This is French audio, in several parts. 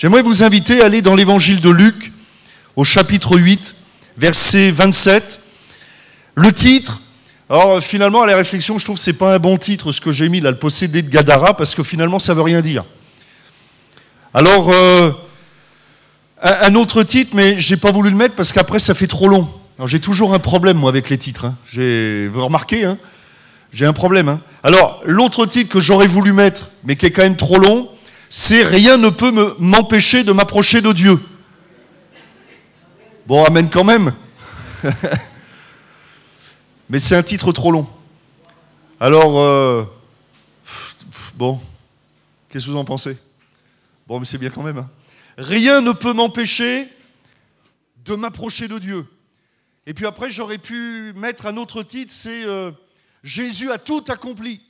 J'aimerais vous inviter à aller dans l'évangile de Luc, au chapitre 8, verset 27. Le titre, alors finalement, à la réflexion, je trouve que ce n'est pas un bon titre ce que j'ai mis là, le possédé de Gadara, parce que finalement, ça ne veut rien dire. Alors, euh, un autre titre, mais je n'ai pas voulu le mettre parce qu'après, ça fait trop long. Alors, j'ai toujours un problème, moi, avec les titres. Hein. Vous remarquez, hein, j'ai un problème. Hein. Alors, l'autre titre que j'aurais voulu mettre, mais qui est quand même trop long, c'est rien ne peut m'empêcher de m'approcher de Dieu. Bon, amen quand même. Mais c'est un titre trop long. Alors, euh, bon, qu'est-ce que vous en pensez Bon, mais c'est bien quand même. Hein. Rien ne peut m'empêcher de m'approcher de Dieu. Et puis après, j'aurais pu mettre un autre titre, c'est euh, Jésus a tout accompli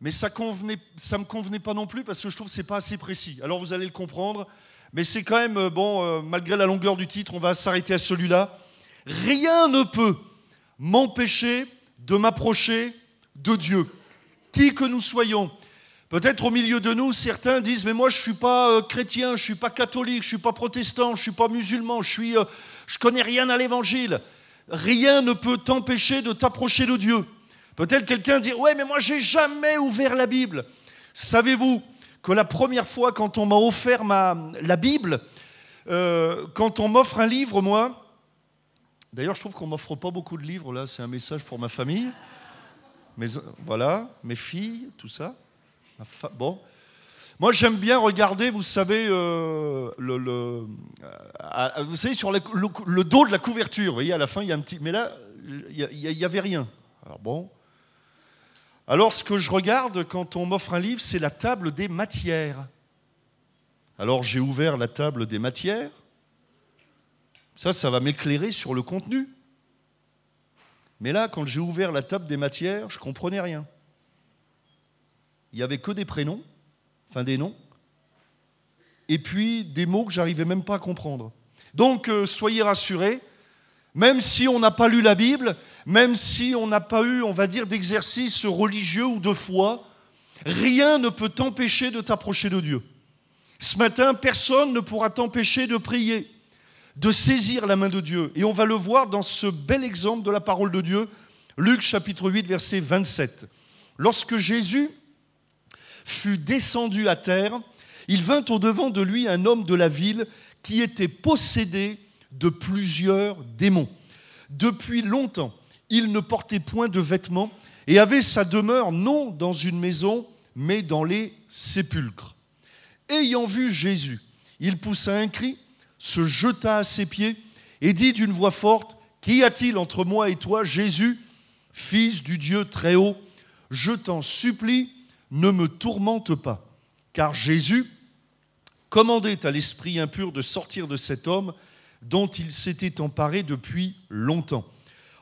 mais ça ne me convenait pas non plus parce que je trouve que ce n'est pas assez précis. Alors vous allez le comprendre, mais c'est quand même, euh, bon, euh, malgré la longueur du titre, on va s'arrêter à celui-là. Rien ne peut m'empêcher de m'approcher de Dieu, qui que nous soyons. Peut-être au milieu de nous, certains disent, mais moi je ne suis pas euh, chrétien, je ne suis pas catholique, je ne suis pas protestant, je ne suis pas musulman, je ne je connais rien à l'évangile. Rien ne peut t'empêcher de t'approcher de Dieu. Peut-être quelqu'un dire Ouais, mais moi, j'ai jamais ouvert la Bible. Savez-vous que la première fois, quand on m'a offert ma, la Bible, euh, quand on m'offre un livre, moi, d'ailleurs, je trouve qu'on m'offre pas beaucoup de livres, là, c'est un message pour ma famille. mais voilà, mes filles, tout ça. bon. Moi, j'aime bien regarder, vous savez, euh, le, euh, vous savez, sur le, le, dos de la couverture. Vous voyez, à la fin, il y a un petit. Mais là, il n'y avait rien. Alors bon, alors ce que je regarde quand on m'offre un livre, c'est la table des matières. Alors j'ai ouvert la table des matières. Ça, ça va m'éclairer sur le contenu. Mais là, quand j'ai ouvert la table des matières, je ne comprenais rien. Il n'y avait que des prénoms, enfin des noms, et puis des mots que j'arrivais même pas à comprendre. Donc, euh, soyez rassurés, même si on n'a pas lu la Bible, même si on n'a pas eu, on va dire, d'exercice religieux ou de foi, rien ne peut t'empêcher de t'approcher de Dieu. Ce matin, personne ne pourra t'empêcher de prier, de saisir la main de Dieu. Et on va le voir dans ce bel exemple de la parole de Dieu, Luc chapitre 8, verset 27. Lorsque Jésus fut descendu à terre, il vint au devant de lui un homme de la ville qui était possédé de plusieurs démons. Depuis longtemps, il ne portait point de vêtements et avait sa demeure non dans une maison, mais dans les sépulcres. Ayant vu Jésus, il poussa un cri, se jeta à ses pieds et dit d'une voix forte, Qu'y a-t-il entre moi et toi, Jésus, fils du Dieu très haut Je t'en supplie, ne me tourmente pas. Car Jésus commandait à l'esprit impur de sortir de cet homme, dont il s'était emparé depuis longtemps.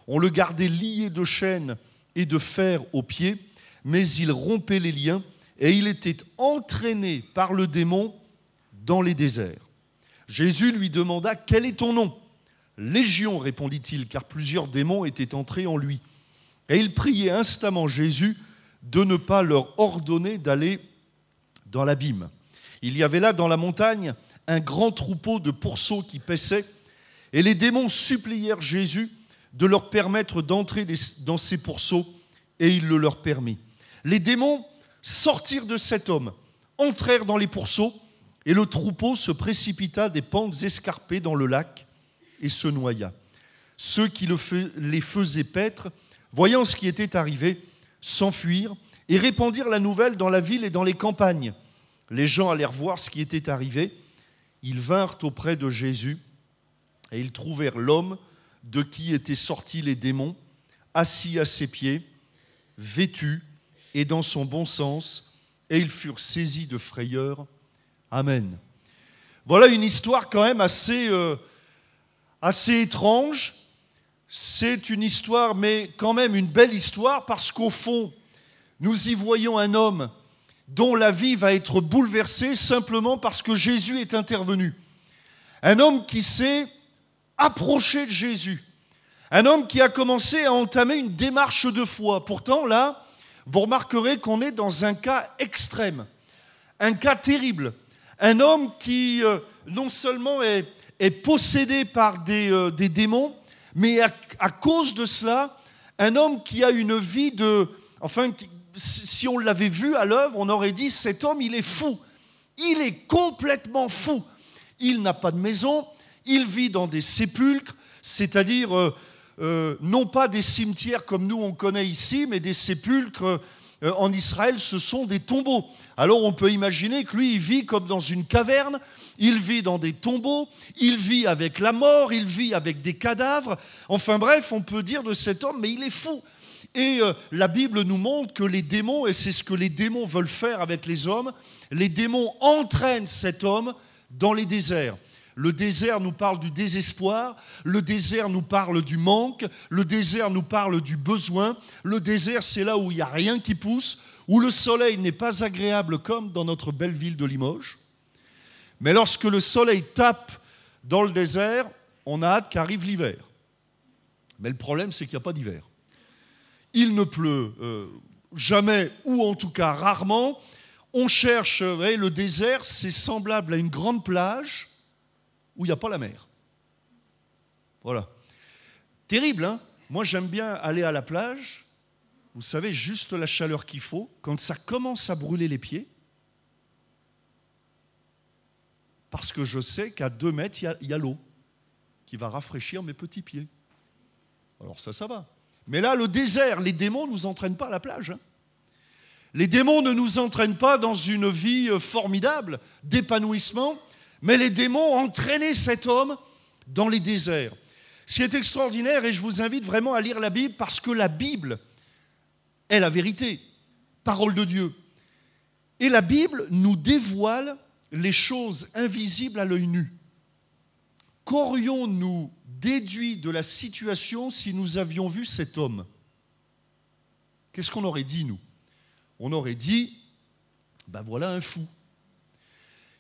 On le gardait lié de chaînes et de fer aux pieds, mais il rompait les liens et il était entraîné par le démon dans les déserts. Jésus lui demanda, Quel est ton nom Légion, répondit-il, car plusieurs démons étaient entrés en lui. Et il priait instamment Jésus de ne pas leur ordonner d'aller dans l'abîme. Il y avait là dans la montagne un grand troupeau de pourceaux qui paissaient, et les démons supplièrent Jésus de leur permettre d'entrer dans ces pourceaux, et il le leur permit. Les démons sortirent de cet homme, entrèrent dans les pourceaux, et le troupeau se précipita des pentes escarpées dans le lac et se noya. Ceux qui le les faisaient paître, voyant ce qui était arrivé, s'enfuirent et répandirent la nouvelle dans la ville et dans les campagnes. Les gens allèrent voir ce qui était arrivé ils vinrent auprès de Jésus et ils trouvèrent l'homme de qui étaient sortis les démons, assis à ses pieds, vêtu et dans son bon sens, et ils furent saisis de frayeur. Amen. Voilà une histoire quand même assez, euh, assez étrange. C'est une histoire, mais quand même une belle histoire, parce qu'au fond, nous y voyons un homme dont la vie va être bouleversée simplement parce que Jésus est intervenu. Un homme qui s'est approché de Jésus. Un homme qui a commencé à entamer une démarche de foi. Pourtant, là, vous remarquerez qu'on est dans un cas extrême, un cas terrible. Un homme qui euh, non seulement est, possédé par des, euh, démons, mais à, cause de cela, un homme qui a une vie de... Enfin, si on l'avait vu à l'œuvre, on aurait dit cet homme, il est fou. Il est complètement fou. Il n'a pas de maison, il vit dans des sépulcres, c'est-à-dire euh, euh, non pas des cimetières comme nous on connaît ici, mais des sépulcres euh, en Israël, ce sont des tombeaux. Alors on peut imaginer que lui, il vit comme dans une caverne, il vit dans des tombeaux, il vit avec la mort, il vit avec des cadavres. Enfin bref, on peut dire de cet homme, mais il est fou. Et euh, la Bible nous montre que les démons, et c'est ce que les démons veulent faire avec les hommes, les démons entraînent cet homme dans les déserts. Le désert nous parle du désespoir, le désert nous parle du manque, le désert nous parle du besoin, le désert c'est là où il n'y a rien qui pousse, où le soleil n'est pas agréable comme dans notre belle ville de Limoges. Mais lorsque le soleil tape dans le désert, on a hâte qu'arrive l'hiver. Mais le problème c'est qu'il n'y a pas d'hiver il ne pleut euh, jamais, ou en tout cas rarement. On cherche, le désert, c'est semblable à une grande plage où il n'y a pas la mer. Voilà. Terrible, hein Moi, j'aime bien aller à la plage, vous savez, juste la chaleur qu'il faut, quand ça commence à brûler les pieds, parce que je sais qu'à deux mètres, il y a, a l'eau qui va rafraîchir mes petits pieds. Alors ça, ça va. Mais là, le désert, les démons ne nous entraînent pas à la plage. Hein. Les démons ne nous entraînent pas dans une vie euh, formidable d'épanouissement, mais les démons ont entraîné cet homme dans les déserts. Ce qui est extraordinaire, et je vous invite vraiment à lire la Bible, parce que la Bible est la vérité, parole de Dieu. Et la Bible nous dévoile les choses invisibles à l'œil nu. Qu'aurions-nous déduit de la situation si nous avions vu cet homme Qu'est-ce qu'on aurait dit, nous On aurait dit, ben voilà un fou.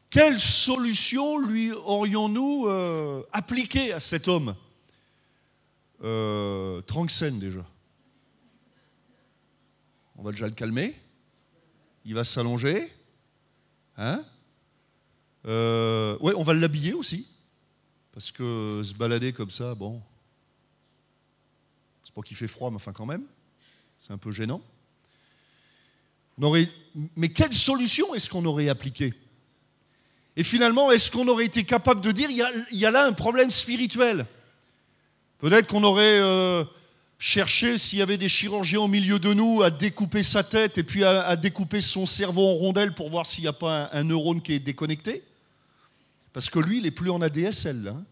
Quelle solution lui aurions-nous appliqué euh, appliquée à cet homme euh, déjà. On va déjà le calmer. Il va s'allonger. Hein euh, ouais, on va l'habiller aussi. Parce que euh, se balader comme ça, bon, c'est pas qu'il fait froid, mais enfin quand même, c'est un peu gênant. mais quelle solution est-ce qu'on aurait appliquée Et finalement, est-ce qu'on aurait été capable de dire, il y, a, là un problème spirituel Peut-être qu'on aurait euh, cherché, s'il y avait des chirurgiens au milieu de nous, à découper sa tête et puis à, découper son cerveau en rondelles pour voir s'il n'y a pas un neurone qui est déconnecté. Parce que lui, il n'est plus en ADSL. Hein.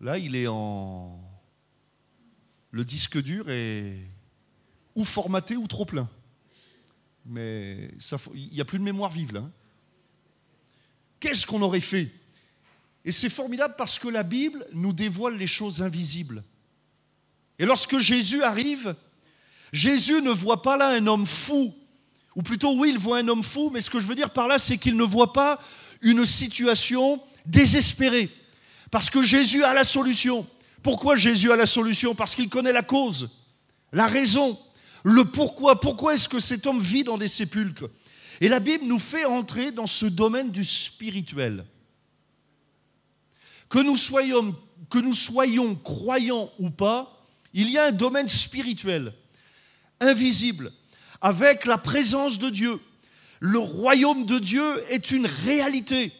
Là. il est en. Le disque dur est ou formaté ou trop plein. Mais il n'y a plus de mémoire vive là. Hein. Qu'est-ce qu'on aurait fait Et c'est formidable parce que la Bible nous dévoile les choses invisibles. Et lorsque Jésus arrive, Jésus ne voit pas là un homme fou. Ou plutôt, oui, il voit un homme fou, mais ce que je veux dire par là, c'est qu'il ne voit pas une situation désespérée. Parce que Jésus a la solution. Pourquoi Jésus a la solution Parce qu'il connaît la cause, la raison, le pourquoi. Pourquoi est-ce que cet homme vit dans des sépulcres Et la Bible nous fait entrer dans ce domaine du spirituel. Que nous soyons, que nous soyons croyants ou pas, il y a un domaine spirituel, invisible, avec la présence de Dieu le royaume de Dieu est une réalité,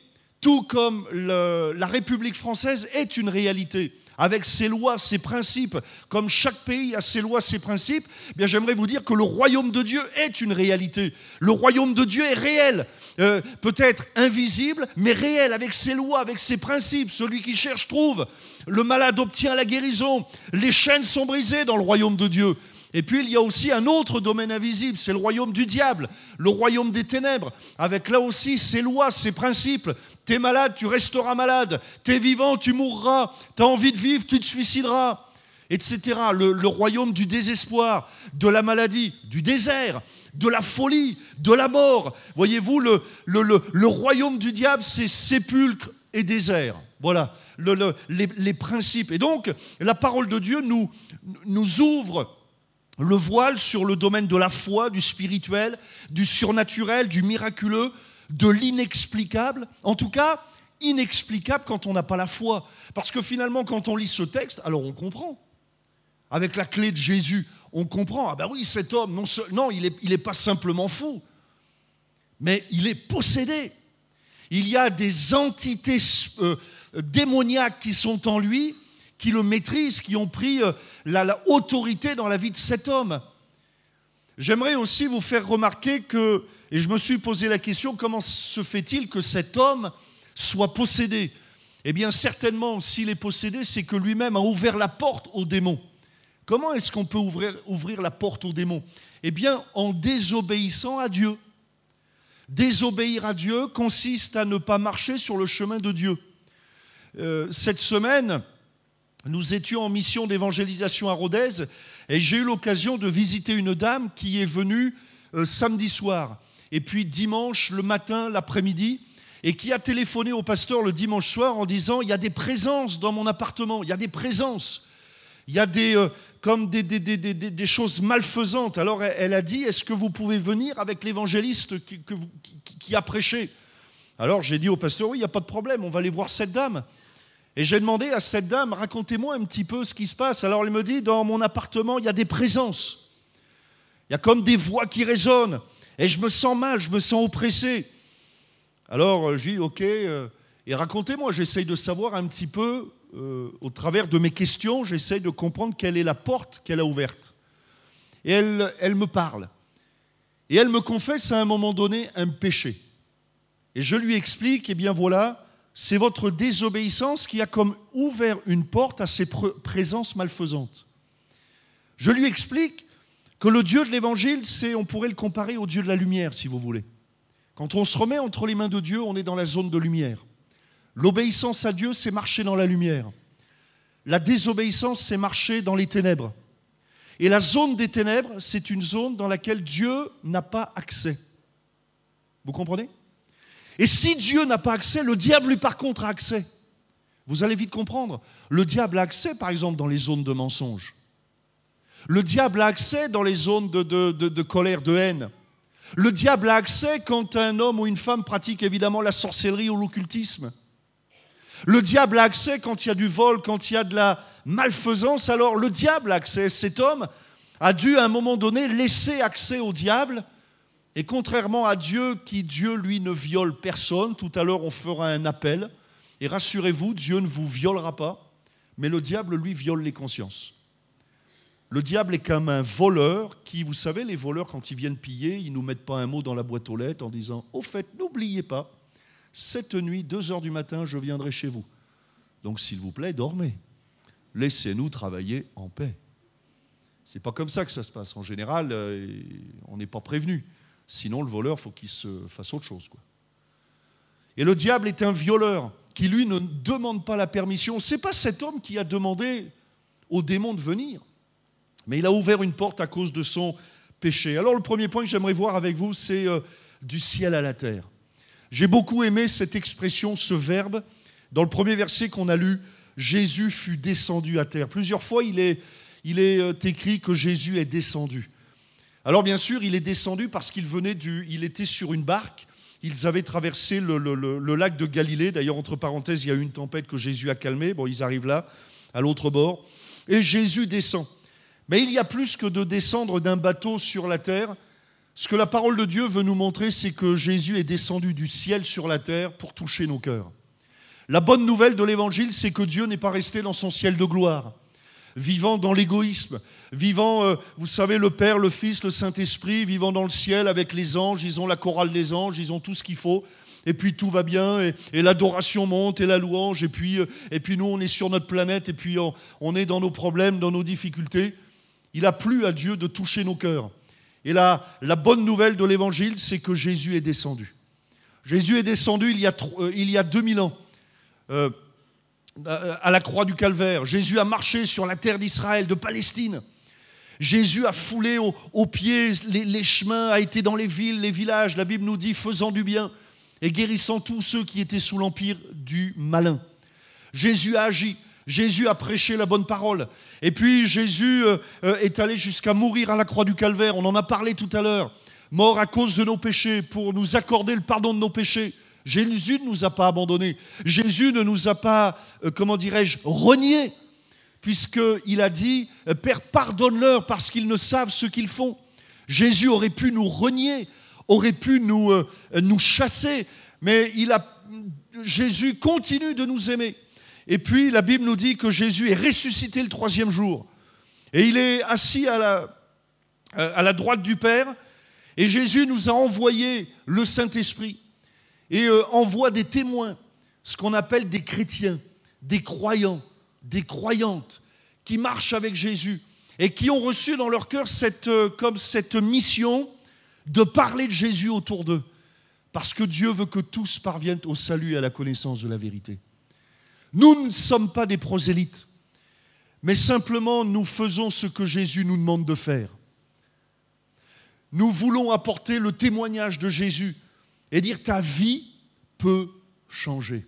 tout comme la République française est une réalité avec ses lois, ses principes, comme chaque pays a ses lois, ses principes, eh bien j'aimerais vous dire que le royaume de Dieu est une réalité. Le royaume de Dieu est réel, euh, peut-être invisible, mais réel, avec ses lois, avec ses principes. Celui qui cherche trouve. Le malade obtient la guérison. Les chaînes sont brisées dans le royaume de Dieu. Et puis il y a aussi un autre domaine invisible, c'est le royaume du diable, le royaume des ténèbres, avec là aussi ses lois, ses principes. T'es malade, tu resteras malade. T'es vivant, tu mourras. T'as envie de vivre, tu te suicideras. Etc. Le, royaume du désespoir, de la maladie, du désert, de la folie, de la mort. Voyez-vous, le, le, royaume du diable, c'est sépulcre et désert. Voilà le, les, principes. Et donc, la parole de Dieu nous, nous ouvre le voile sur le domaine de la foi, du spirituel, du surnaturel, du miraculeux, de l'inexplicable. En tout cas, inexplicable quand on n'a pas la foi. Parce que finalement, quand on lit ce texte, alors on comprend. Avec la clé de Jésus, on comprend. Ah ben oui, cet homme, non, il n'est pas simplement fou, mais il est possédé. Il y a des entités euh, démoniaques qui sont en lui qui le maîtrisent, qui ont pris euh, la, autorité dans la vie de cet homme. J'aimerais aussi vous faire remarquer que, et je me suis posé la question, comment se fait-il que cet homme soit possédé Eh bien certainement, s'il est possédé, c'est que lui-même a ouvert la porte aux démons. Comment est-ce qu'on peut ouvrir, ouvrir la porte aux démons Eh bien en désobéissant à Dieu. Désobéir à Dieu consiste à ne pas marcher sur le chemin de Dieu. Euh, cette semaine, nous étions en mission d'évangélisation à Rodez et j'ai eu l'occasion de visiter une dame qui est venue euh, samedi soir et puis dimanche le matin, l'après-midi et qui a téléphoné au pasteur le dimanche soir en disant il y a des présences dans mon appartement, il y a des présences, il y a des euh, comme des, choses malfaisantes. Alors elle, a dit est-ce que vous pouvez venir avec l'évangéliste qui, qui, a prêché Alors j'ai dit au pasteur oui, il n'y a pas de problème, on va aller voir cette dame. Et j'ai demandé à cette dame, racontez-moi un petit peu ce qui se passe. Alors elle me dit, dans mon appartement, il y a des présences. Il y a comme des voix qui résonnent. Et je me sens mal, je me sens oppressé. Alors euh, je dis, ok, euh, et racontez-moi, j'essaye de savoir un petit peu, euh, au travers de mes questions, j'essaye de comprendre quelle est la porte qu'elle a ouverte. Et elle, elle me parle. Et elle me confesse à un moment donné un péché. Et je lui explique, et eh bien voilà, c'est votre désobéissance qui a comme ouvert une porte à ces présences malfaisantes. Je lui explique que le Dieu de l'Évangile, c'est, on pourrait le comparer au Dieu de la lumière, si vous voulez. Quand on se remet entre les mains de Dieu, on est dans la zone de lumière. L'obéissance à Dieu, c'est marcher dans la lumière. La désobéissance, c'est marcher dans les ténèbres. Et la zone des ténèbres, c'est une zone dans laquelle Dieu n'a pas accès. Vous comprenez et si Dieu n'a pas accès, le diable lui par contre a accès. Vous allez vite comprendre. Le diable a accès par exemple dans les zones de mensonges. Le diable a accès dans les zones de, de colère, de haine. Le diable a accès quand un homme ou une femme pratique évidemment la sorcellerie ou l'occultisme. Le diable a accès quand il y a du vol, quand il y a de la malfaisance. Alors le diable a accès. Cet homme a dû à un moment donné laisser accès au diable et contrairement à Dieu, qui Dieu, lui, ne viole personne, tout à l'heure on fera un appel, et rassurez-vous, Dieu ne vous violera pas, mais le diable, lui, viole les consciences. Le diable est comme un voleur qui, vous savez, les voleurs, quand ils viennent piller, ils ne nous mettent pas un mot dans la boîte aux lettres en disant, au fait, n'oubliez pas, cette nuit, 2 heures du matin, je viendrai chez vous. Donc, s'il vous plaît, dormez. Laissez-nous travailler en paix. Ce n'est pas comme ça que ça se passe. En général, euh, on n'est pas prévenu. Sinon, le voleur, faut qu'il se fasse autre chose. Quoi. Et le diable est un violeur qui, lui, ne demande pas la permission. Ce n'est pas cet homme qui a demandé au démon de venir, mais il a ouvert une porte à cause de son péché. Alors, le premier point que j'aimerais voir avec vous, c'est euh, du ciel à la terre. J'ai beaucoup aimé cette expression, ce verbe. Dans le premier verset qu'on a lu, Jésus fut descendu à terre. Plusieurs fois, il est euh, écrit que Jésus est descendu. Alors bien sûr, il est descendu parce qu'il venait du, il était sur une barque. Ils avaient traversé le, lac de Galilée. D'ailleurs, entre parenthèses, il y a eu une tempête que Jésus a calmée. Bon, ils arrivent là, à l'autre bord. Et Jésus descend. Mais il y a plus que de descendre d'un bateau sur la terre. Ce que la parole de Dieu veut nous montrer, c'est que Jésus est descendu du ciel sur la terre pour toucher nos cœurs. La bonne nouvelle de l'Évangile, c'est que Dieu n'est pas resté dans son ciel de gloire, vivant dans l'égoïsme, vivant, euh, vous savez, le Père, le Fils, le Saint-Esprit, vivant dans le ciel avec les anges, ils ont la chorale des anges, ils ont tout ce qu'il faut. Et puis tout va bien, et, l'adoration monte, et la louange, et puis, euh, et puis nous, on est sur notre planète, et puis on, est dans nos problèmes, dans nos difficultés. Il a plu à Dieu de toucher nos cœurs. Et la, la bonne nouvelle de l'Évangile, c'est que Jésus est descendu. Jésus est descendu il y a, euh, il y a 2000 ans à la croix du calvaire. Jésus a marché sur la terre d'Israël, de Palestine. Jésus a foulé aux pieds les, les chemins, a été dans les villes, les villages. La Bible nous dit, faisant du bien et guérissant tous ceux qui étaient sous l'empire du malin. Jésus a agi. Jésus a prêché la bonne parole. Et puis Jésus euh, euh, est allé jusqu'à mourir à la croix du calvaire. On en a parlé tout à l'heure. Mort à cause de nos péchés, pour nous accorder le pardon de nos péchés. Jésus ne nous a pas abandonnés. Jésus ne nous a pas, euh, comment dirais-je, reniés puisqu'il a dit, euh, Père, pardonne-leur parce qu'ils ne savent ce qu'ils font. Jésus aurait pu nous renier, aurait pu nous, euh, nous chasser, mais il a, Jésus continue de nous aimer. Et puis la Bible nous dit que Jésus est ressuscité le troisième jour. Et il est assis à la, à la droite du Père. Et Jésus nous a envoyé le Saint-Esprit et euh, envoie des témoins, ce qu'on appelle des chrétiens, des croyants, des croyantes qui marchent avec Jésus et qui ont reçu dans leur cœur cette, euh, comme cette mission de parler de Jésus autour d'eux. Parce que Dieu veut que tous parviennent au salut et à la connaissance de la vérité. Nous ne sommes pas des prosélytes, mais simplement nous faisons ce que Jésus nous demande de faire. Nous voulons apporter le témoignage de Jésus et dire ta vie peut changer.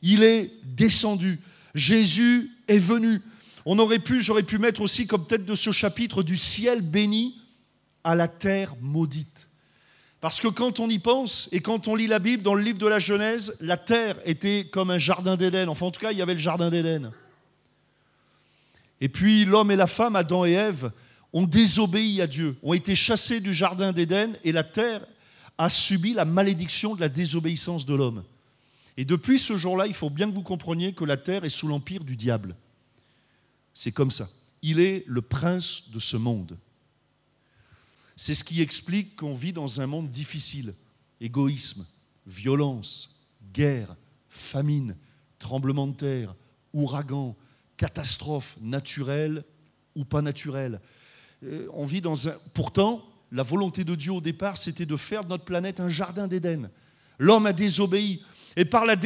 Il est descendu Jésus est venu. On aurait pu, j'aurais pu mettre aussi comme tête de ce chapitre du ciel béni à la terre maudite. Parce que quand on y pense et quand on lit la Bible, dans le livre de la Genèse, la terre était comme un jardin d'Éden. Enfin, en tout cas, il y avait le jardin d'Éden. Et puis l'homme et la femme, Adam et Ève, ont désobéi à Dieu, ont été chassés du jardin d'Éden et la terre a subi la malédiction de la désobéissance de l'homme. Et depuis ce jour-là, il faut bien que vous compreniez que la terre est sous l'empire du diable. C'est comme ça. Il est le prince de ce monde. C'est ce qui explique qu'on vit dans un monde difficile. Égoïsme, violence, guerre, famine, tremblement de terre, ouragan, catastrophe naturelle ou pas naturelle. Euh, on vit dans Pourtant, la volonté de Dieu au départ, c'était de faire de notre planète un jardin d'Éden. L'homme a désobéi. Et par la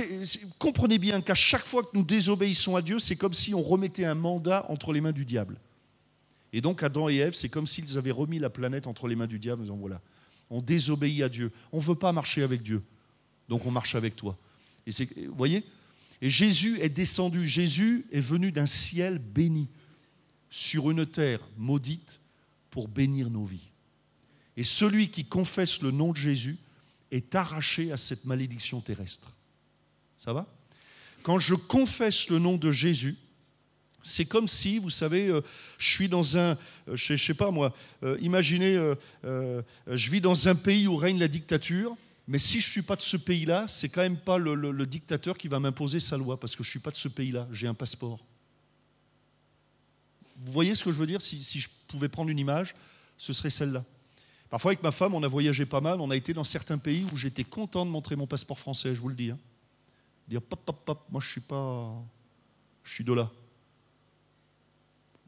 comprenez bien qu'à chaque fois que nous désobéissons à Dieu, c'est comme si on remettait un mandat entre les mains du diable. Et donc Adam et Ève, c'est comme s'ils avaient remis la planète entre les mains du diable en disant voilà, on désobéit à Dieu, on ne veut pas marcher avec Dieu, donc on marche avec toi. vous voyez Et Jésus est descendu, Jésus est venu d'un ciel béni sur une terre maudite pour bénir nos vies. Et celui qui confesse le nom de Jésus est arraché à cette malédiction terrestre. Ça va Quand je confesse le nom de Jésus, c'est comme si, vous savez, euh, je suis dans un, euh, je, sais pas moi, euh, imaginez, je vis dans un pays où règne la dictature, mais si je ne suis pas de ce pays-là, c'est quand même pas le, dictateur qui va m'imposer sa loi, parce que je ne suis pas de ce pays-là, j'ai un passeport. Vous voyez ce que je veux dire si, je pouvais prendre une image, ce serait celle-là. Parfois, avec ma femme, on a voyagé pas mal, on a été dans certains pays où j'étais content de montrer mon passeport français, je vous le dis. Hein dire pop, pop, pop, moi je suis pas. Je suis de là.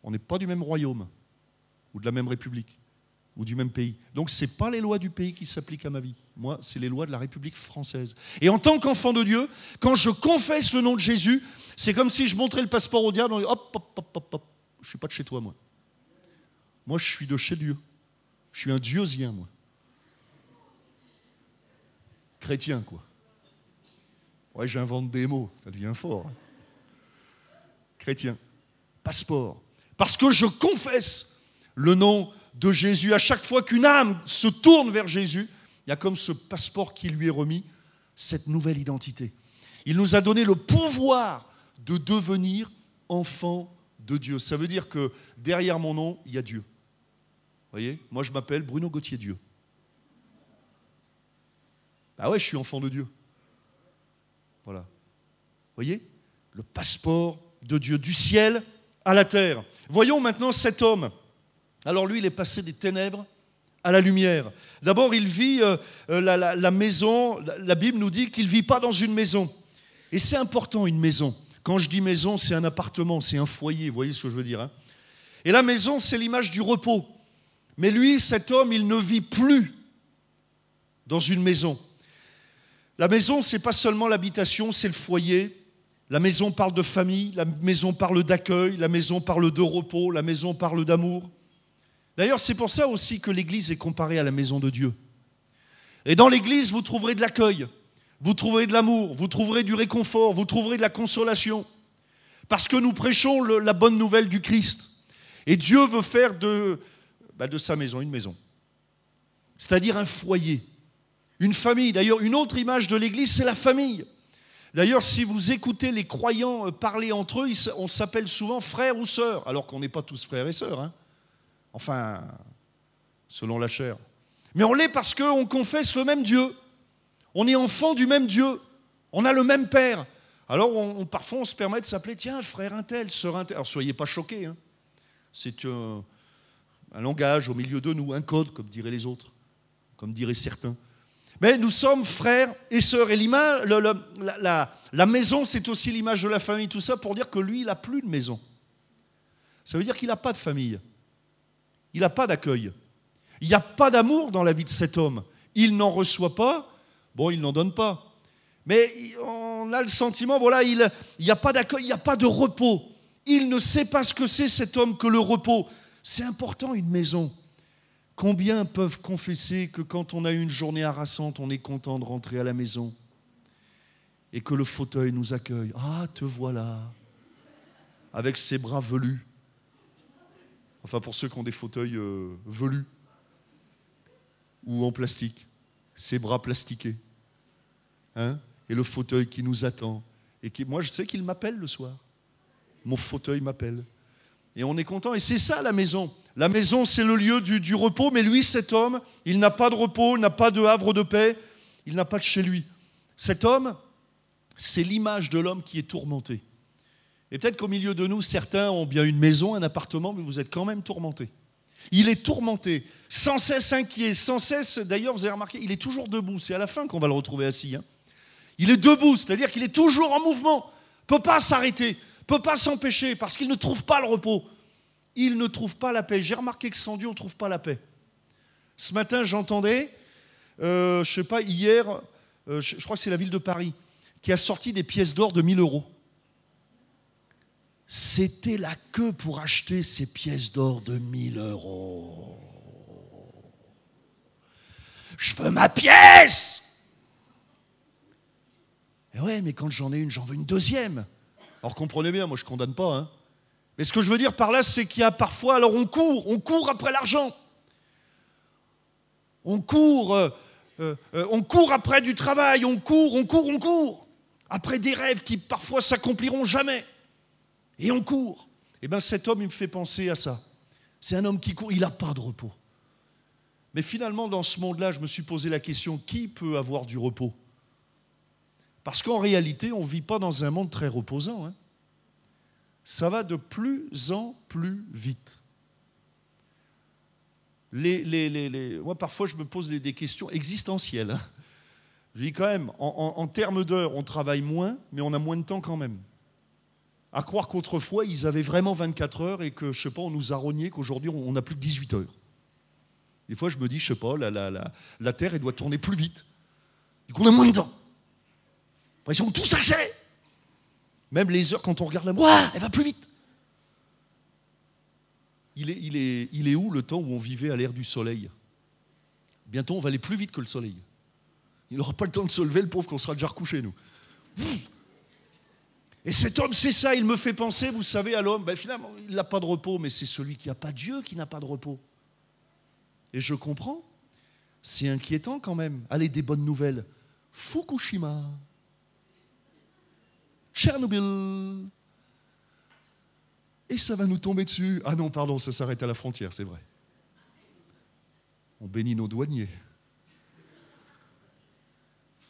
On n'est pas du même royaume, ou de la même république, ou du même pays. Donc ce n'est pas les lois du pays qui s'appliquent à ma vie. Moi, c'est les lois de la République française. Et en tant qu'enfant de Dieu, quand je confesse le nom de Jésus, c'est comme si je montrais le passeport au diable, on dit hop, hop, hop, hop, hop, je ne suis pas de chez toi, moi. Moi, je suis de chez Dieu. Je suis un dieuzien, moi. Chrétien, quoi. Ouais, j'invente des mots, ça devient fort. Hein. Chrétien, passeport. Parce que je confesse le nom de Jésus. À chaque fois qu'une âme se tourne vers Jésus, il y a comme ce passeport qui lui est remis, cette nouvelle identité. Il nous a donné le pouvoir de devenir enfant de Dieu. Ça veut dire que derrière mon nom, il y a Dieu. Vous voyez Moi, je m'appelle Bruno Gauthier Dieu. Ah ouais, je suis enfant de Dieu. Voilà. Voyez Le passeport de Dieu du ciel à la terre. Voyons maintenant cet homme. Alors lui, il est passé des ténèbres à la lumière. D'abord, il vit euh, euh, la, maison, la, Bible nous dit qu'il ne vit pas dans une maison. Et c'est important, une maison. Quand je dis maison, c'est un appartement, c'est un foyer, vous voyez ce que je veux dire. Hein. Et la maison, c'est l'image du repos. Mais lui, cet homme, il ne vit plus dans une maison. La maison, n'est pas seulement l'habitation, c'est le foyer. La maison parle de famille, la maison parle d'accueil, la maison parle de repos, la maison parle d'amour. D'ailleurs, c'est pour ça aussi que l'Église est comparée à la maison de Dieu. Et dans l'Église, vous trouverez de l'accueil, vous trouverez de l'amour, vous trouverez du réconfort, vous trouverez de la consolation, parce que nous prêchons la bonne nouvelle du Christ. Et Dieu veut faire de bah, sa maison une maison, c'est-à-dire un foyer, une famille. D'ailleurs, une autre image de l'Église, c'est la famille. D'ailleurs, si vous écoutez les croyants euh, parler entre eux, on s'appelle souvent frère ou sœur, alors qu'on n'est pas tous frères et sœurs. Hein. Enfin, selon la chair. Mais on l'est parce qu'on confesse le même Dieu. On est enfant du même Dieu. On a le même Père. Alors, on, parfois, on se permet de s'appeler, tiens, frère un tel, sœur un tel. Alors, soyez pas choqués. Hein. C'est un, euh, un langage au milieu de nous, un code, comme diraient les autres, comme diraient certains. Mais nous sommes frères et sœurs. Et l'image, la, la maison, c'est aussi l'image de la famille, tout ça pour dire que lui, il n'a plus de maison. Ça veut dire qu'il n'a pas de famille. Il n'a pas d'accueil. Il n'y a pas d'amour dans la vie de cet homme. Il n'en reçoit pas. Bon, il n'en donne pas. Mais on a le sentiment, voilà, il n'y a pas d'accueil, il n'y a pas de repos. Il ne sait pas ce que c'est cet homme que le repos. C'est important une maison. Combien peuvent confesser que quand on a eu une journée harassante, on est content de rentrer à la maison et que le fauteuil nous accueille Ah, te voilà, avec ses bras velus. Enfin, pour ceux qui ont des fauteuils euh, velus ou en plastique, ses bras plastiqués. Hein et le fauteuil qui nous attend. Et qui, moi, je sais qu'il m'appelle le soir. Mon fauteuil m'appelle et on est content. Et c'est ça la maison. La maison, c'est le lieu du, repos, mais lui, cet homme, il n'a pas de repos, il n'a pas de havre de paix, il n'a pas de chez lui. Cet homme, c'est l'image de l'homme qui est tourmenté. Et peut-être qu'au milieu de nous, certains ont bien une maison, un appartement, mais vous êtes quand même tourmenté. Il est tourmenté, sans cesse inquiet, sans cesse, d'ailleurs, vous avez remarqué, il est toujours debout. C'est à la fin qu'on va le retrouver assis. Hein. Il est debout, c'est-à-dire qu'il est toujours en mouvement, ne peut pas s'arrêter ne peut pas s'empêcher parce qu'il ne trouve pas le repos. Il ne trouve pas la paix. J'ai remarqué que sans Dieu, on ne trouve pas la paix. Ce matin, j'entendais, euh, je ne sais pas, hier, euh, je, crois que c'est la ville de Paris, qui a sorti des pièces d'or de 1000 euros. C'était la queue pour acheter ces pièces d'or de 1000 euros. Je veux ma pièce Et eh ouais, mais quand j'en ai une, j'en veux une deuxième. Alors comprenez bien, moi je condamne pas. Hein. Mais ce que je veux dire par là, c'est qu'il y a parfois, alors on court, on court après l'argent. On court, euh, euh, euh, on court après du travail, on court, on court, on court. Après des rêves qui parfois s'accompliront jamais. Et on court. Et eh bien cet homme, il me fait penser à ça. C'est un homme qui court, il n'a pas de repos. Mais finalement, dans ce monde-là, je me suis posé la question, qui peut avoir du repos parce qu'en réalité, on ne vit pas dans un monde très reposant. Hein. Ça va de plus en plus vite. Les, Moi, parfois, je me pose des, questions existentielles. Hein. Je dis quand même, en, termes d'heures, on travaille moins, mais on a moins de temps quand même. À croire qu'autrefois, ils avaient vraiment 24 heures et que, je sais pas, on nous a rogné qu'aujourd'hui, on a plus que 18 heures. Des fois, je me dis, je sais pas, la, la Terre, elle doit tourner plus vite. Du coup, on a moins de temps ils ont tous Même les heures quand on regarde la montre, elle va plus vite. Il est, où le temps où on vivait à l'ère du soleil Bientôt, on va aller plus vite que le soleil. Il n'aura pas le temps de se lever, le pauvre, qu'on sera déjà recouché, nous. Et cet homme, c'est ça, il me fait penser, vous savez, à l'homme, ben, finalement, il n'a pas de repos, mais c'est celui qui n'a pas Dieu qui n'a pas de repos. Et je comprends, c'est inquiétant quand même. Allez, des bonnes nouvelles. Fukushima. Tchernobyl. Et ça va nous tomber dessus. Ah non, pardon, ça s'arrête à la frontière, c'est vrai. On bénit nos douaniers.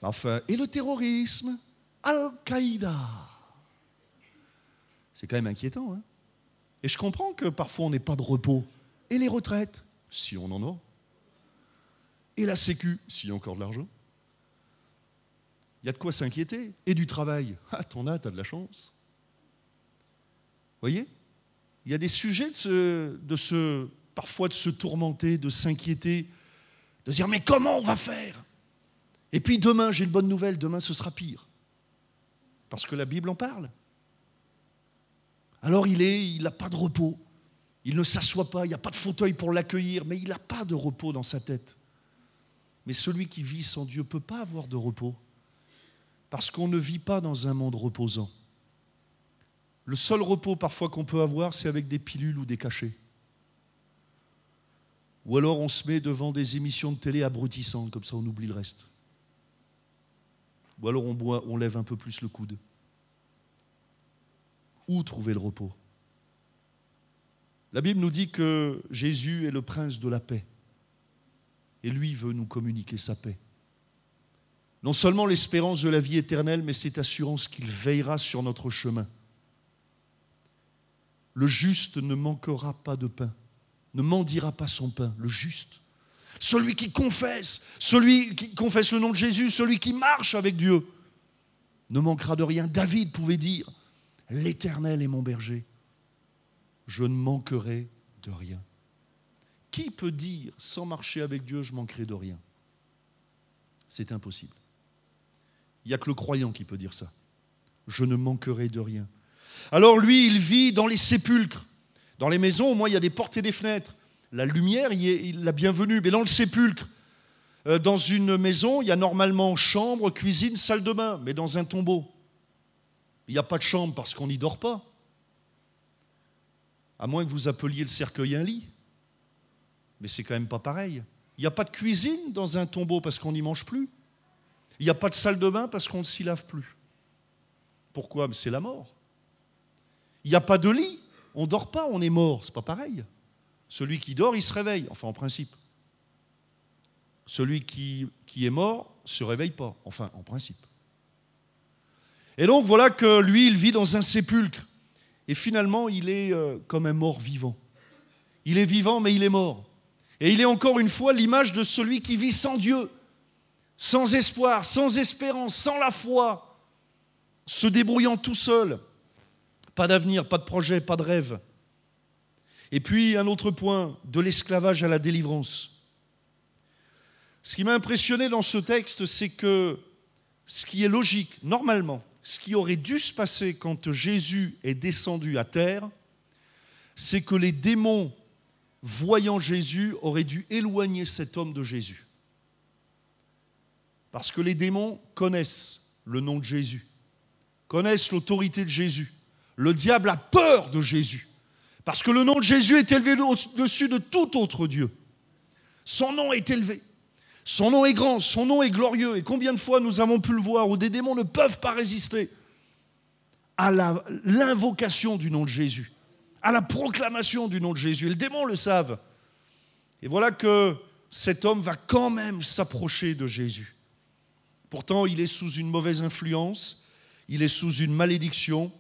Enfin, et le terrorisme, Al-Qaïda. C'est quand même inquiétant. Hein. et je comprends que parfois on n'ait pas de repos. Et les retraites, si on en a. Et la Sécu, s'il y a encore de l'argent. Il y a de quoi s'inquiéter. Et du travail. Ah, t'en as, t'as de la chance. Voyez Il y a des sujets de se, de parfois de se tourmenter, de s'inquiéter, de se dire mais comment on va faire Et puis demain, j'ai une bonne nouvelle, demain ce sera pire. Parce que la Bible en parle. Alors il est, il n'a pas de repos. Il ne s'assoit pas, il n'y a pas de fauteuil pour l'accueillir, mais il n'a pas de repos dans sa tête. Mais celui qui vit sans Dieu ne peut pas avoir de repos parce qu'on ne vit pas dans un monde reposant. Le seul repos parfois qu'on peut avoir, c'est avec des pilules ou des cachets. Ou alors on se met devant des émissions de télé abrutissantes, comme ça on oublie le reste. Ou alors on boit, on lève un peu plus le coude. Où trouver le repos La Bible nous dit que Jésus est le prince de la paix. Et lui veut nous communiquer sa paix non seulement l'espérance de la vie éternelle, mais cette assurance qu'il veillera sur notre chemin. Le juste ne manquera pas de pain, ne mendira pas son pain, le juste. Celui qui confesse, celui qui confesse le nom de Jésus, celui qui marche avec Dieu, ne manquera de rien. David pouvait dire, l'Éternel est mon berger, je ne manquerai de rien. Qui peut dire, sans marcher avec Dieu, je manquerai de rien C'est impossible. Il n'y a que le croyant qui peut dire ça. Je ne manquerai de rien. Alors lui, il vit dans les sépulcres. Dans les maisons, au moins, il y a des portes et des fenêtres. La lumière, il est la bienvenue. Mais dans le sépulcre, euh, dans une maison, il y a normalement chambre, cuisine, salle de bain. Mais dans un tombeau, il n'y a pas de chambre parce qu'on n'y dort pas. À moins que vous appeliez le cercueil un lit. Mais c'est quand même pas pareil. Il n'y a pas de cuisine dans un tombeau parce qu'on n'y mange plus. Il n'y a pas de salle de bain parce qu'on ne s'y lave plus. Pourquoi C'est la mort. Il n'y a pas de lit. On ne dort pas, on est mort. C'est pas pareil. Celui qui dort, il se réveille, enfin en principe. Celui qui, qui est mort ne se réveille pas, enfin en principe. Et donc voilà que lui, il vit dans un sépulcre. Et finalement, il est euh, comme un mort vivant. Il est vivant, mais il est mort. Et il est encore une fois l'image de celui qui vit sans Dieu, sans espoir, sans espérance, sans la foi, se débrouillant tout seul. Pas d'avenir, pas de projet, pas de rêve. Et puis un autre point, de l'esclavage à la délivrance. Ce qui m'a impressionné dans ce texte, c'est que ce qui est logique, normalement, ce qui aurait dû se passer quand Jésus est descendu à terre, c'est que les démons voyant Jésus auraient dû éloigner cet homme de Jésus. Parce que les démons connaissent le nom de Jésus, connaissent l'autorité de Jésus. Le diable a peur de Jésus, parce que le nom de Jésus est élevé au-dessus de tout autre Dieu. Son nom est élevé, son nom est grand, son nom est glorieux, et combien de fois nous avons pu le voir où des démons ne peuvent pas résister à l'invocation du nom de Jésus, à la proclamation du nom de Jésus. les démons le savent. Et voilà que cet homme va quand même s'approcher de Jésus. Pourtant, il est sous une mauvaise influence, il est sous une malédiction,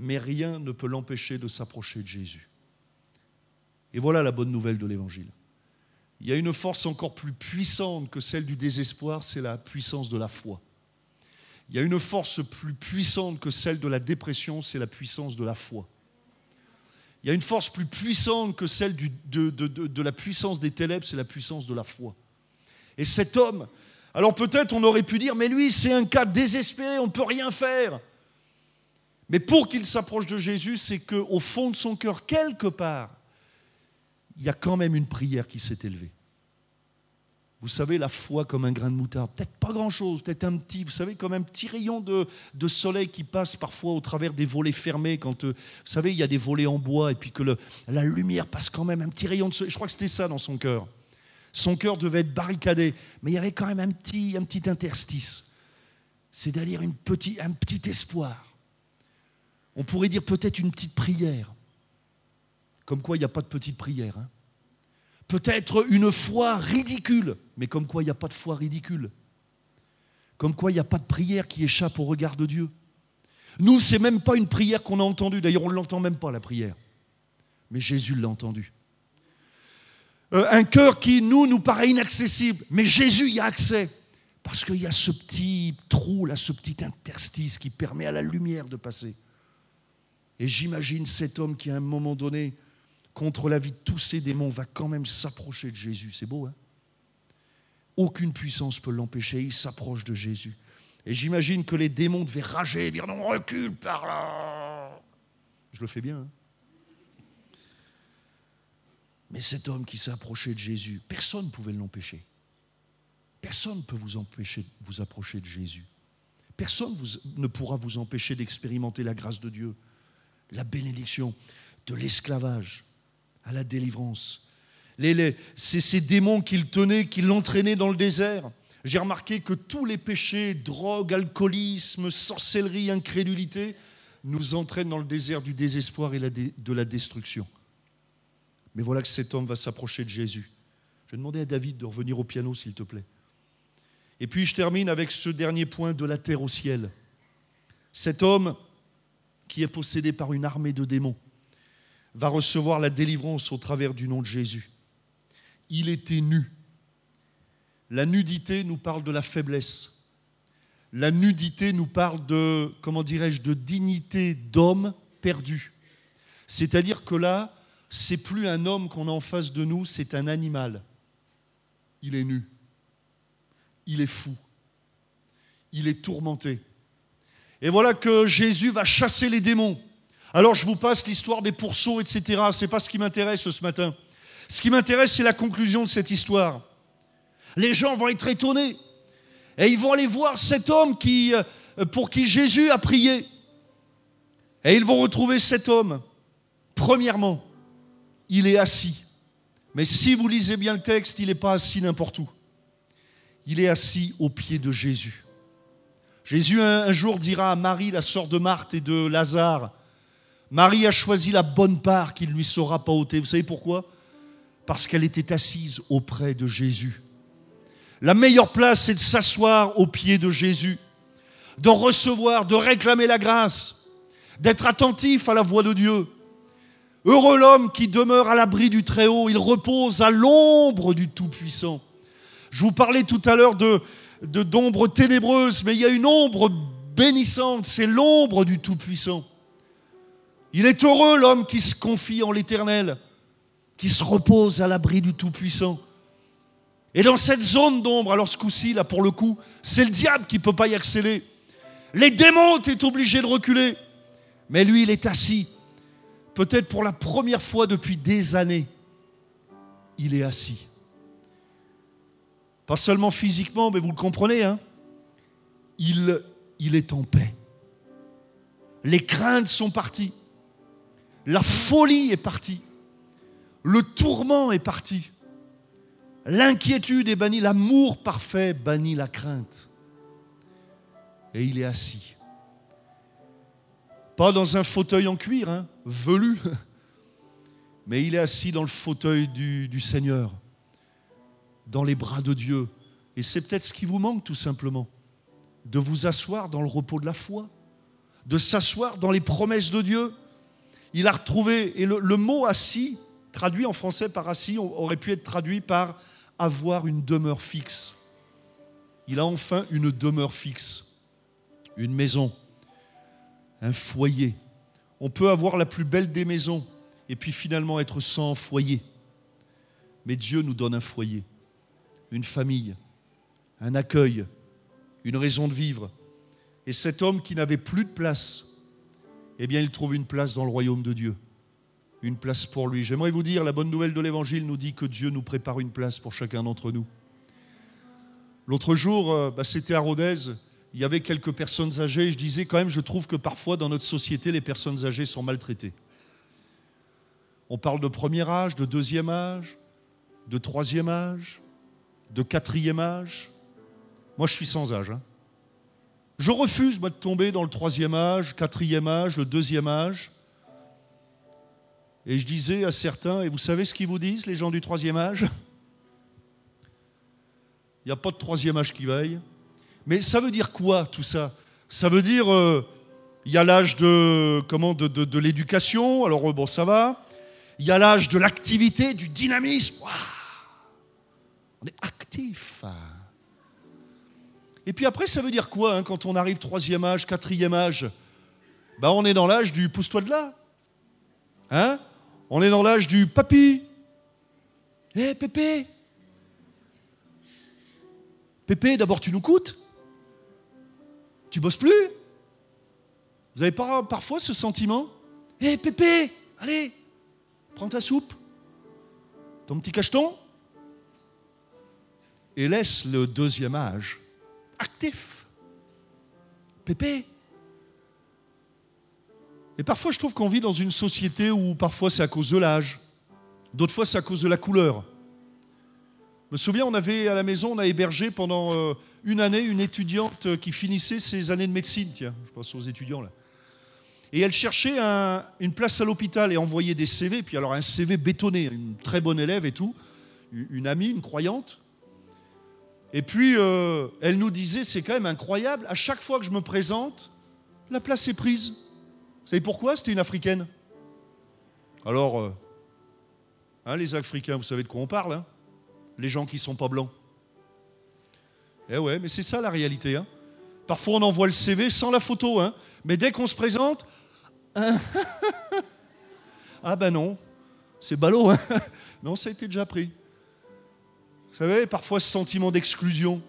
mais rien ne peut l'empêcher de s'approcher de Jésus. Et voilà la bonne nouvelle de l'Évangile. Il y a une force encore plus puissante que celle du désespoir, c'est la puissance de la foi. Il y a une force plus puissante que celle de la dépression, c'est la puissance de la foi. Il y a une force plus puissante que celle de, de, la puissance des télèbres, c'est la puissance de la foi. Et cet homme, alors peut-être on aurait pu dire, mais lui, c'est un cas désespéré, on ne peut rien faire. Mais pour qu'il s'approche de Jésus, c'est qu'au fond de son cœur, quelque part, il y a quand même une prière qui s'est élevée. Vous savez, la foi comme un grain de moutarde, peut-être pas grand-chose, peut-être un petit, vous savez, comme un petit rayon de, soleil qui passe parfois au travers des volets fermés, quand, euh, vous savez, il y a des volets en bois, et puis que la lumière passe quand même, un petit rayon de soleil, je crois que c'était ça dans son cœur. Son cœur devait être barricadé, mais il y avait quand même un petit, un petit interstice. C'est-à-dire un petit espoir. On pourrait dire peut-être une petite prière. Comme quoi, il n'y a pas de petite prière. Hein. Peut-être une foi ridicule, mais comme quoi, il n'y a pas de foi ridicule. Comme quoi, il n'y a pas de prière qui échappe au regard de Dieu. Nous, c'est même pas une prière qu'on a entendue. D'ailleurs, on ne l'entend même pas, la prière. Mais Jésus l'a entendue. Euh, un cœur qui, nous, nous paraît inaccessible. Mais Jésus y a accès. Parce qu'il y a ce petit trou, là, ce petit interstice qui permet à la lumière de passer. Et j'imagine cet homme qui, à un moment donné, contre la vie de tous ses démons, va quand même s'approcher de Jésus. C'est beau, hein Aucune puissance peut l'empêcher. Il s'approche de Jésus. Et j'imagine que les démons devaient rager, dire non, recule par là. Je le fais bien. Hein mais cet homme qui s'est approché de Jésus, personne ne pouvait l'empêcher. Personne ne peut vous empêcher de vous approcher de Jésus. Personne ne pourra vous empêcher d'expérimenter la grâce de Dieu, la bénédiction, de l'esclavage à la délivrance. Les, c'est ces démons qu'il tenait, qui l'entraînaient dans le désert. J'ai remarqué que tous les péchés, drogue, alcoolisme, sorcellerie, incrédulité, nous entraînent dans le désert du désespoir et de la destruction. Mais voilà que cet homme va s'approcher de Jésus. Je vais demander à David de revenir au piano, s'il te plaît. Et puis je termine avec ce dernier point de la terre au ciel. Cet homme qui est possédé par une armée de démons va recevoir la délivrance au travers du nom de Jésus. Il était nu. La nudité nous parle de la faiblesse. La nudité nous parle de, comment dirais-je, de dignité d'homme perdu. C'est-à-dire que là, c'est plus un homme qu'on a en face de nous, c'est un animal. Il est nu. Il est fou. Il est tourmenté. Et voilà que Jésus va chasser les démons. Alors je vous passe l'histoire des pourceaux, etc. Ce n'est pas ce qui m'intéresse ce matin. Ce qui m'intéresse, c'est la conclusion de cette histoire. Les gens vont être étonnés. Et ils vont aller voir cet homme euh, pour qui Jésus a prié. Et ils vont retrouver cet homme. Premièrement, il est assis. Mais si vous lisez bien le texte, il n'est pas assis n'importe où. Il est assis aux pieds de Jésus. Jésus un, jour dira à Marie, la sœur de Marthe et de Lazare, Marie a choisi la bonne part qu'il ne lui sera pas ôtée. Vous savez pourquoi Parce qu'elle était assise auprès de Jésus. La meilleure place, c'est de s'asseoir aux pieds de Jésus, d'en recevoir, de réclamer la grâce, d'être attentif à la voix de Dieu. Heureux l'homme qui demeure à l'abri du Très-Haut, il repose à l'ombre du Tout-Puissant. Je vous parlais tout à l'heure de, d'ombre ténébreuse, mais il y a une ombre bénissante, c'est l'ombre du Tout-Puissant. Il est heureux l'homme qui se confie en l'Éternel, qui se repose à l'abri du Tout-Puissant. Et dans cette zone d'ombre, alors ce coup-ci, là pour le coup, c'est le diable qui ne peut pas y accéder. Les démons, tu obligés obligé de reculer. Mais lui, il est assis peut-être pour la première fois depuis des années, il est assis. Pas seulement physiquement, mais vous le comprenez, hein il, il est en paix. Les craintes sont parties. La folie est partie. Le tourment est parti. L'inquiétude est bannie. L'amour parfait bannit la crainte. Et il est assis. Pas dans un fauteuil en cuir, hein, velu, mais il est assis dans le fauteuil du, Seigneur, dans les bras de Dieu. Et c'est peut-être ce qui vous manque tout simplement, de vous asseoir dans le repos de la foi, de s'asseoir dans les promesses de Dieu. Il a retrouvé, et le mot assis, traduit en français par assis, aurait pu être traduit par avoir une demeure fixe. Il a enfin une demeure fixe, une maison un foyer. On peut avoir la plus belle des maisons et puis finalement être sans foyer. Mais Dieu nous donne un foyer, une famille, un accueil, une raison de vivre. Et cet homme qui n'avait plus de place, eh bien il trouve une place dans le royaume de Dieu, une place pour lui. J'aimerais vous dire, la bonne nouvelle de l'Évangile nous dit que Dieu nous prépare une place pour chacun d'entre nous. L'autre jour, euh, bah, c'était à Rodez, il y avait quelques personnes âgées et je disais quand même, je trouve que parfois dans notre société, les personnes âgées sont maltraitées. On parle de premier âge, de deuxième âge, de troisième âge, de quatrième âge. Moi, je suis sans âge. Hein. Je refuse moi, de tomber dans le troisième âge, quatrième âge, le deuxième âge. Et je disais à certains, et vous savez ce qu'ils vous disent, les gens du troisième âge Il n'y a pas de troisième âge qui veille. Mais ça veut dire quoi tout ça Ça veut dire, euh, il y a l'âge de, comment, de, l'éducation, alors euh, bon ça va. Il y a l'âge de l'activité, du dynamisme. on est actif. Et puis après, ça veut dire quoi hein, quand on arrive troisième âge, quatrième âge Bah On est dans l'âge du pousse-toi de là. Hein on est dans l'âge du papy. Hé, eh, Pépé Pépé, d'abord tu nous coûtes tu bosses plus. Vous avez pas parfois ce sentiment Eh, Pépé, allez, prends ta soupe, ton petit cacheton, et laisse le deuxième âge actif. Pépé. Et parfois, je trouve qu'on vit dans une société où parfois c'est à cause de l'âge, d'autres fois c'est à cause de la couleur. Je me souviens, on avait à la maison, on a hébergé pendant euh, une année, une étudiante qui finissait ses années de médecine, tiens, je pense aux étudiants là. Et elle cherchait une place à l'hôpital et envoyait des CV, puis alors un CV bétonné, une très bonne élève et tout, une amie, une croyante. Et puis, euh, elle nous disait, c'est quand même incroyable, à chaque fois que je me présente, la place est prise. Vous savez pourquoi C'était une Africaine. Alors, euh, hein, les Africains, vous savez de quoi on parle, hein les gens qui ne sont pas blancs. Eh ouais, mais c'est ça la réalité. Hein. Parfois, on envoie le CV sans la photo. Hein. Mais dès qu'on se présente, ah ben non, c'est ballot. Hein. Non, ça a été déjà pris. Vous savez, parfois ce sentiment d'exclusion.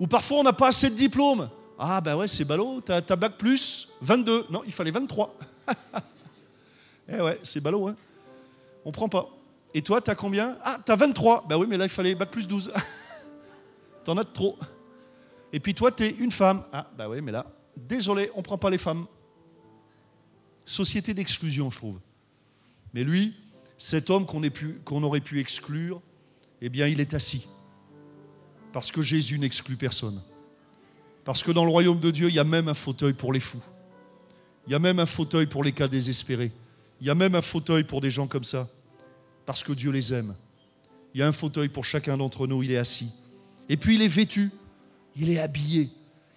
Ou parfois on n'a pas assez de diplômes. Ah ben ouais, c'est ballot, t'as bac plus 22. Non, il fallait 23. eh ouais, c'est ballot. Hein. On prend pas. Et toi, t'as combien Ah, t'as 23. Ben oui, mais là, il fallait bac plus 12. T'en as de trop. Et puis toi, tu es une femme. Ah, bah oui, mais là, désolé, on ne prend pas les femmes. Société d'exclusion, je trouve. Mais lui, cet homme qu'on aurait pu exclure, eh bien, il est assis. Parce que Jésus n'exclut personne. Parce que dans le royaume de Dieu, il y a même un fauteuil pour les fous. Il y a même un fauteuil pour les cas désespérés. Il y a même un fauteuil pour des gens comme ça. Parce que Dieu les aime. Il y a un fauteuil pour chacun d'entre nous, il est assis. Et puis il est vêtu il est habillé,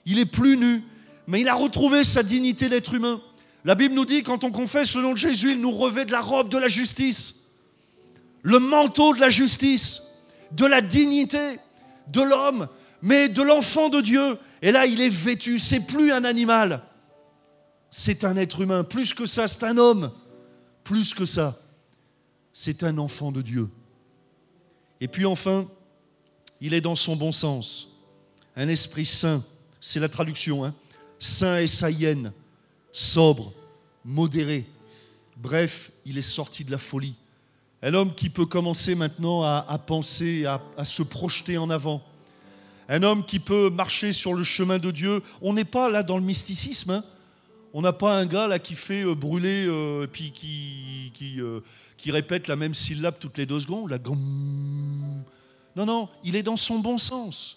il est plus nu, mais il a retrouvé sa dignité d'être humain. La Bible nous dit, quand on confesse le nom de Jésus, il nous revêt de la robe de la justice, le manteau de la justice, de la dignité de l'homme, mais de l'enfant de Dieu. Et là, il est vêtu, c'est plus un animal, c'est un être humain. Plus que ça, c'est un homme. Plus que ça, c'est un enfant de Dieu. Et puis enfin, il est dans son bon sens un esprit saint, c'est la traduction, hein. saint et saïenne, sobre, modéré. Bref, il est sorti de la folie. Un homme qui peut commencer maintenant à, penser, à, se projeter en avant. Un homme qui peut marcher sur le chemin de Dieu. On n'est pas là dans le mysticisme. Hein. On n'a pas un gars là qui fait euh, brûler euh, et puis qui, euh, qui, répète la même syllabe toutes les deux secondes. Non, non, il est dans son bon sens.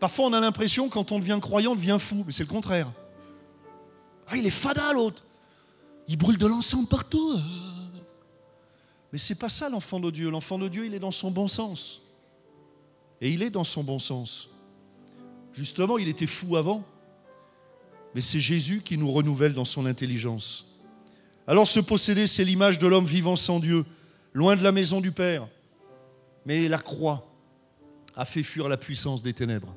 Parfois, on a l'impression, quand on devient croyant, on devient fou, mais c'est le contraire. Ah, il est fada l'autre. Il brûle de l'ensemble partout. Euh. Mais ce n'est pas ça l'enfant de Dieu. L'enfant de Dieu, il est dans son bon sens. Et il est dans son bon sens. Justement, il était fou avant. Mais c'est Jésus qui nous renouvelle dans son intelligence. Alors se posséder, c'est l'image de l'homme vivant sans Dieu, loin de la maison du Père. Mais la croix a fait fuir la puissance des ténèbres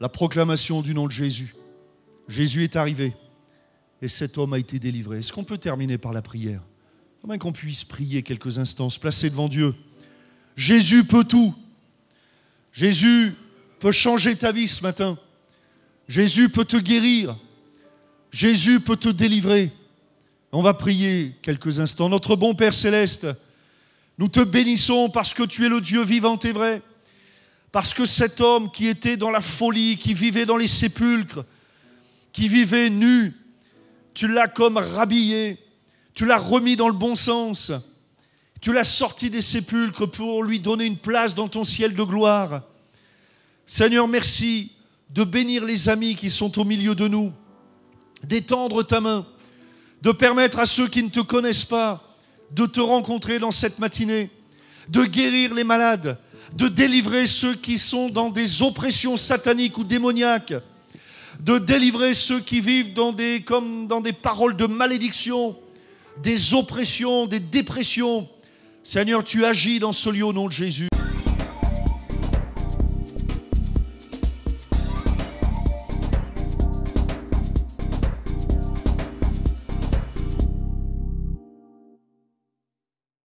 la proclamation du nom de Jésus. Jésus est arrivé et cet homme a été délivré. Est-ce qu'on peut terminer par la prière Comment qu'on puisse prier quelques instants, se placer devant Dieu Jésus peut tout. Jésus peut changer ta vie ce matin. Jésus peut te guérir. Jésus peut te délivrer. On va prier quelques instants. Notre bon Père céleste, nous te bénissons parce que tu es le Dieu vivant et vrai. Parce que cet homme qui était dans la folie, qui vivait dans les sépulcres, qui vivait nu, tu l'as comme rhabillé, tu l'as remis dans le bon sens, tu l'as sorti des sépulcres pour lui donner une place dans ton ciel de gloire. Seigneur, merci de bénir les amis qui sont au milieu de nous, d'étendre ta main, de permettre à ceux qui ne te connaissent pas de te rencontrer dans cette matinée, de guérir les malades, de délivrer ceux qui sont dans des oppressions sataniques ou démoniaques, de délivrer ceux qui vivent dans des, comme dans des paroles de malédiction, des oppressions, des dépressions. Seigneur, tu agis dans ce lieu au nom de Jésus.